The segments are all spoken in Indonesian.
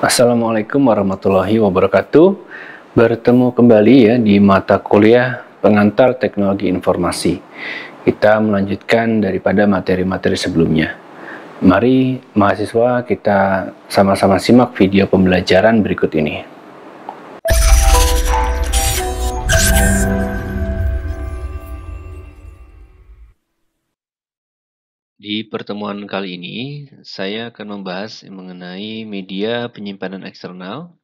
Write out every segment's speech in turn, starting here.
Assalamualaikum warahmatullahi wabarakatuh. Bertemu kembali ya di mata kuliah pengantar teknologi informasi. Kita melanjutkan daripada materi-materi sebelumnya. Mari mahasiswa kita sama-sama simak video pembelajaran berikut ini. Di pertemuan kali ini, saya akan membahas mengenai media penyimpanan eksternal,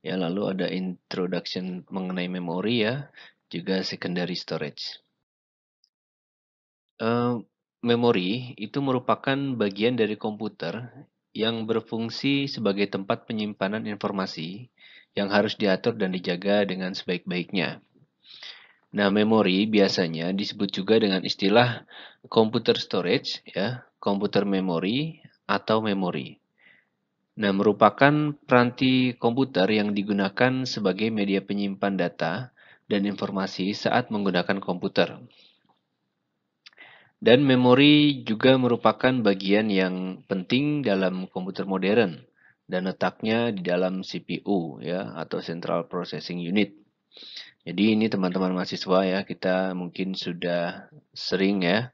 ya lalu ada introduction mengenai memori ya, juga secondary storage. Uh, memori itu merupakan bagian dari komputer yang berfungsi sebagai tempat penyimpanan informasi yang harus diatur dan dijaga dengan sebaik-baiknya. Nah, memori biasanya disebut juga dengan istilah computer storage, ya, computer memory atau memori. Nah, merupakan peranti komputer yang digunakan sebagai media penyimpan data dan informasi saat menggunakan komputer. Dan memori juga merupakan bagian yang penting dalam komputer modern dan letaknya di dalam CPU ya atau Central Processing Unit. Jadi ini teman-teman mahasiswa ya, kita mungkin sudah sering ya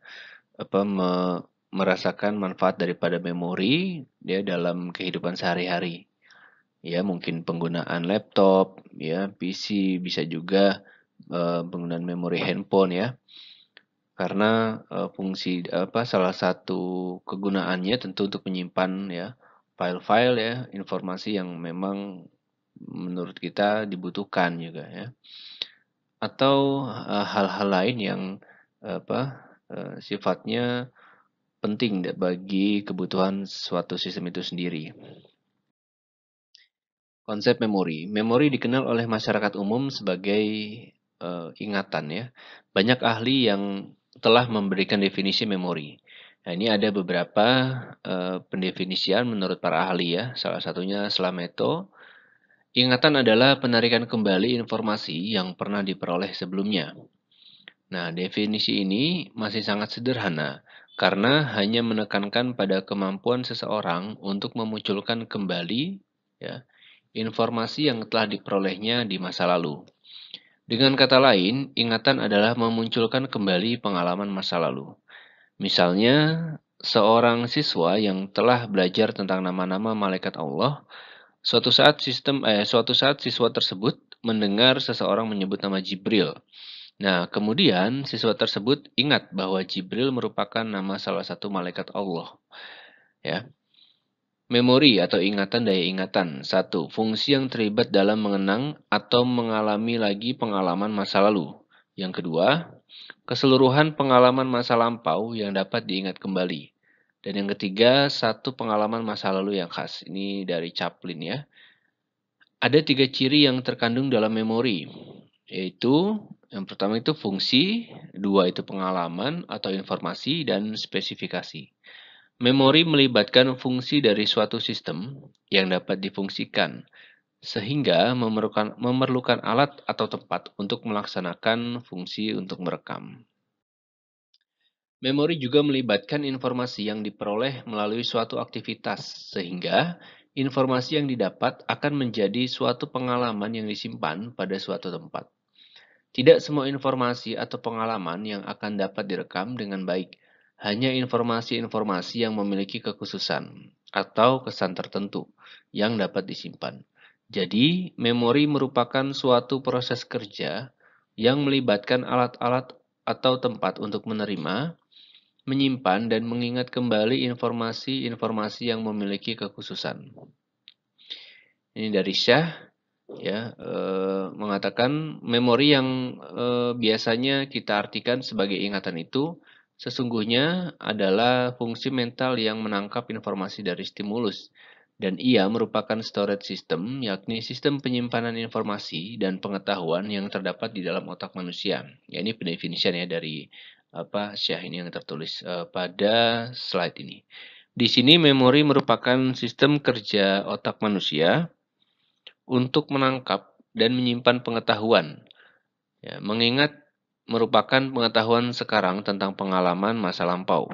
apa me merasakan manfaat daripada memori ya dalam kehidupan sehari-hari. Ya, mungkin penggunaan laptop, ya, PC, bisa juga e, penggunaan memori handphone ya. Karena e, fungsi apa salah satu kegunaannya tentu untuk menyimpan ya file-file ya, informasi yang memang menurut kita dibutuhkan juga ya atau eh, hal-hal lain yang apa eh, sifatnya penting bagi kebutuhan suatu sistem itu sendiri. Konsep memori. Memori dikenal oleh masyarakat umum sebagai uh, ingatan ya. Banyak ahli yang telah memberikan definisi memori. Nah, ini ada beberapa uh, pendefinisian menurut para ahli ya. Salah satunya Slameto Ingatan adalah penarikan kembali informasi yang pernah diperoleh sebelumnya. Nah, definisi ini masih sangat sederhana karena hanya menekankan pada kemampuan seseorang untuk memunculkan kembali ya, informasi yang telah diperolehnya di masa lalu. Dengan kata lain, ingatan adalah memunculkan kembali pengalaman masa lalu. Misalnya, seorang siswa yang telah belajar tentang nama-nama malaikat Allah Suatu saat sistem eh suatu saat siswa tersebut mendengar seseorang menyebut nama Jibril. Nah, kemudian siswa tersebut ingat bahwa Jibril merupakan nama salah satu malaikat Allah. Ya. Memori atau ingatan daya ingatan. Satu, fungsi yang terlibat dalam mengenang atau mengalami lagi pengalaman masa lalu. Yang kedua, keseluruhan pengalaman masa lampau yang dapat diingat kembali. Dan yang ketiga, satu pengalaman masa lalu yang khas. Ini dari Chaplin ya. Ada tiga ciri yang terkandung dalam memori, yaitu yang pertama itu fungsi, dua itu pengalaman atau informasi, dan spesifikasi. Memori melibatkan fungsi dari suatu sistem yang dapat difungsikan, sehingga memerlukan, memerlukan alat atau tempat untuk melaksanakan fungsi untuk merekam. Memori juga melibatkan informasi yang diperoleh melalui suatu aktivitas, sehingga informasi yang didapat akan menjadi suatu pengalaman yang disimpan pada suatu tempat. Tidak semua informasi atau pengalaman yang akan dapat direkam dengan baik, hanya informasi-informasi yang memiliki kekhususan atau kesan tertentu yang dapat disimpan. Jadi, memori merupakan suatu proses kerja yang melibatkan alat-alat atau tempat untuk menerima, menyimpan dan mengingat kembali informasi-informasi yang memiliki kekhususan. Ini dari Syah ya e, mengatakan memori yang e, biasanya kita artikan sebagai ingatan itu sesungguhnya adalah fungsi mental yang menangkap informasi dari stimulus dan ia merupakan storage system, yakni sistem penyimpanan informasi dan pengetahuan yang terdapat di dalam otak manusia. Ya, ini pendefinisian ya dari apa Syah ini yang tertulis uh, pada slide ini. Di sini memori merupakan sistem kerja otak manusia untuk menangkap dan menyimpan pengetahuan. Ya, mengingat merupakan pengetahuan sekarang tentang pengalaman masa lampau.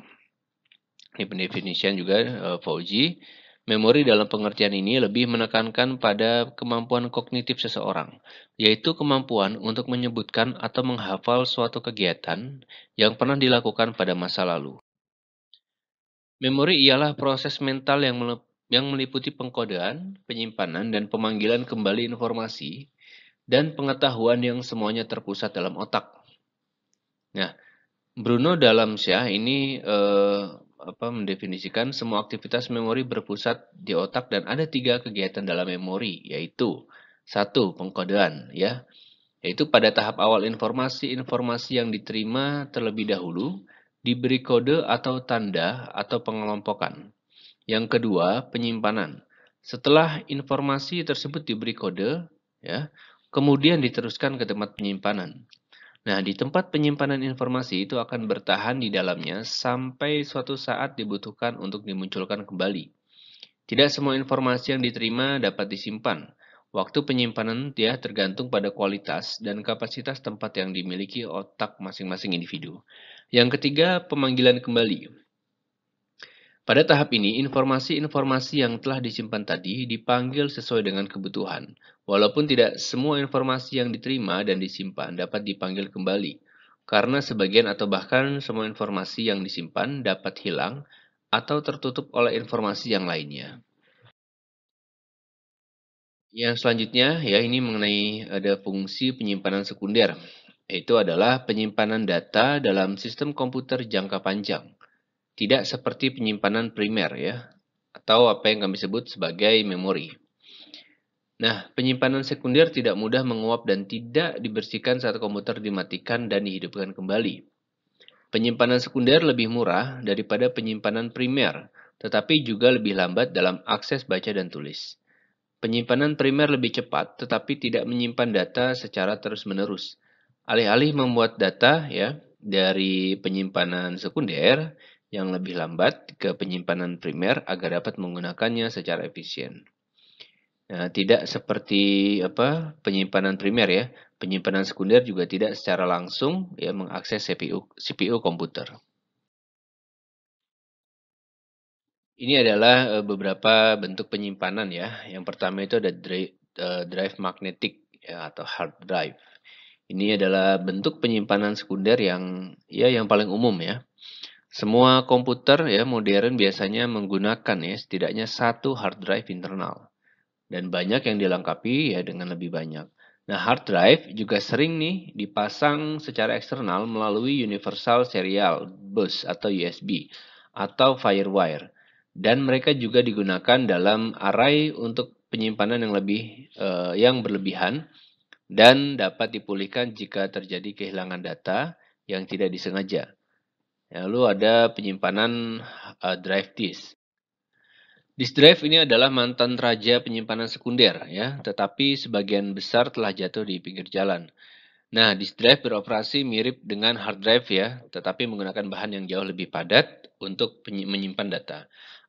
Ini pendefinisian juga uh, eh, Fauji. Memori dalam pengertian ini lebih menekankan pada kemampuan kognitif seseorang, yaitu kemampuan untuk menyebutkan atau menghafal suatu kegiatan yang pernah dilakukan pada masa lalu. Memori ialah proses mental yang yang meliputi pengkodean, penyimpanan, dan pemanggilan kembali informasi, dan pengetahuan yang semuanya terpusat dalam otak. Nah, Bruno dalam ini eh, apa mendefinisikan semua aktivitas memori berpusat di otak dan ada tiga kegiatan dalam memori yaitu satu pengkodean ya yaitu pada tahap awal informasi informasi yang diterima terlebih dahulu diberi kode atau tanda atau pengelompokan yang kedua penyimpanan setelah informasi tersebut diberi kode ya kemudian diteruskan ke tempat penyimpanan Nah, di tempat penyimpanan informasi itu akan bertahan di dalamnya sampai suatu saat dibutuhkan untuk dimunculkan kembali. Tidak semua informasi yang diterima dapat disimpan. Waktu penyimpanan dia tergantung pada kualitas dan kapasitas tempat yang dimiliki otak masing-masing individu. Yang ketiga, pemanggilan kembali. Pada tahap ini, informasi-informasi yang telah disimpan tadi dipanggil sesuai dengan kebutuhan. Walaupun tidak semua informasi yang diterima dan disimpan dapat dipanggil kembali, karena sebagian atau bahkan semua informasi yang disimpan dapat hilang atau tertutup oleh informasi yang lainnya. Yang selanjutnya, ya ini mengenai ada fungsi penyimpanan sekunder, yaitu adalah penyimpanan data dalam sistem komputer jangka panjang. Tidak seperti penyimpanan primer ya, atau apa yang kami sebut sebagai memori. Nah, penyimpanan sekunder tidak mudah menguap dan tidak dibersihkan saat komputer dimatikan dan dihidupkan kembali. Penyimpanan sekunder lebih murah daripada penyimpanan primer, tetapi juga lebih lambat dalam akses baca dan tulis. Penyimpanan primer lebih cepat, tetapi tidak menyimpan data secara terus-menerus. Alih-alih membuat data ya dari penyimpanan sekunder, yang lebih lambat ke penyimpanan primer agar dapat menggunakannya secara efisien. Nah, tidak seperti apa penyimpanan primer ya, penyimpanan sekunder juga tidak secara langsung ya mengakses CPU CPU komputer. Ini adalah e, beberapa bentuk penyimpanan ya. Yang pertama itu ada e, drive, drive magnetik ya, atau hard drive. Ini adalah bentuk penyimpanan sekunder yang ya yang paling umum ya. Semua komputer ya modern biasanya menggunakan ya setidaknya satu hard drive internal. Dan banyak yang dilengkapi ya dengan lebih banyak. Nah, hard drive juga sering nih dipasang secara eksternal melalui universal serial bus atau USB atau firewire. Dan mereka juga digunakan dalam array untuk penyimpanan yang lebih eh, yang berlebihan dan dapat dipulihkan jika terjadi kehilangan data yang tidak disengaja. Ya, lalu ada penyimpanan uh, drive disk. Disk drive ini adalah mantan raja penyimpanan sekunder ya, tetapi sebagian besar telah jatuh di pinggir jalan. Nah, disk drive beroperasi mirip dengan hard drive ya, tetapi menggunakan bahan yang jauh lebih padat untuk menyimpan data.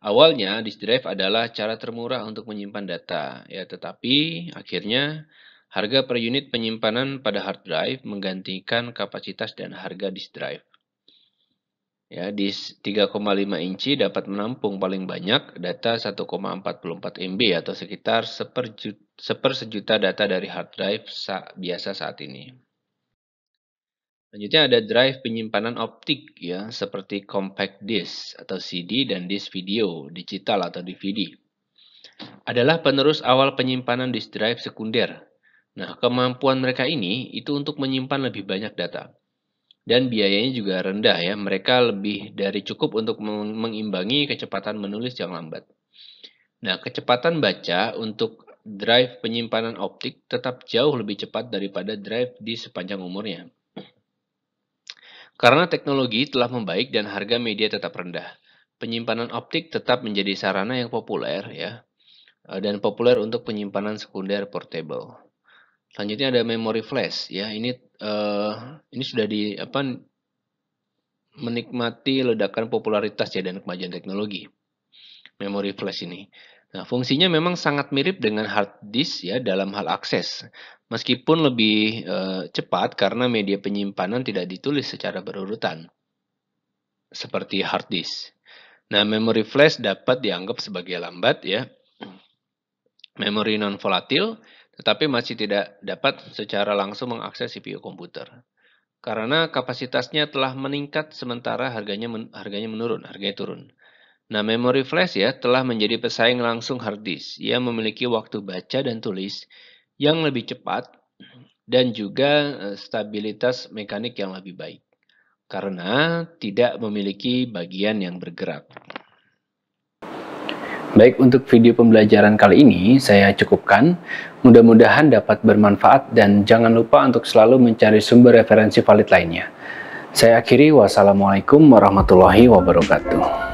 Awalnya disk drive adalah cara termurah untuk menyimpan data, ya tetapi akhirnya harga per unit penyimpanan pada hard drive menggantikan kapasitas dan harga disk drive. Ya, di 3,5 inci dapat menampung paling banyak data 1,44 MB atau sekitar sepersejuta data dari hard drive biasa saat ini. Selanjutnya ada drive penyimpanan optik ya, seperti compact disk atau CD dan disk video digital atau DVD. Adalah penerus awal penyimpanan disk drive sekunder. Nah, kemampuan mereka ini itu untuk menyimpan lebih banyak data dan biayanya juga rendah ya. Mereka lebih dari cukup untuk mengimbangi kecepatan menulis yang lambat. Nah, kecepatan baca untuk drive penyimpanan optik tetap jauh lebih cepat daripada drive di sepanjang umurnya. Karena teknologi telah membaik dan harga media tetap rendah, penyimpanan optik tetap menjadi sarana yang populer ya eh, dan populer untuk penyimpanan sekunder portable. Selanjutnya ada memory flash ya. Ini uh, ini sudah di apa menikmati ledakan popularitas ya dan kemajuan teknologi. Memory flash ini. Nah, fungsinya memang sangat mirip dengan hard disk ya dalam hal akses. Meskipun lebih e, cepat karena media penyimpanan tidak ditulis secara berurutan. Seperti hard disk. Nah, memory flash dapat dianggap sebagai lambat ya. memory non volatile tetapi masih tidak dapat secara langsung mengakses CPU komputer. Karena kapasitasnya telah meningkat sementara harganya men harganya menurun, harganya turun. Nah, memory flash ya telah menjadi pesaing langsung hard disk. Ia memiliki waktu baca dan tulis yang lebih cepat dan juga eh, stabilitas mekanik yang lebih baik. Karena tidak memiliki bagian yang bergerak. Baik, untuk video pembelajaran kali ini saya cukupkan. Mudah-mudahan dapat bermanfaat dan jangan lupa untuk selalu mencari sumber referensi valid lainnya. Saya akhiri, wassalamualaikum warahmatullahi wabarakatuh.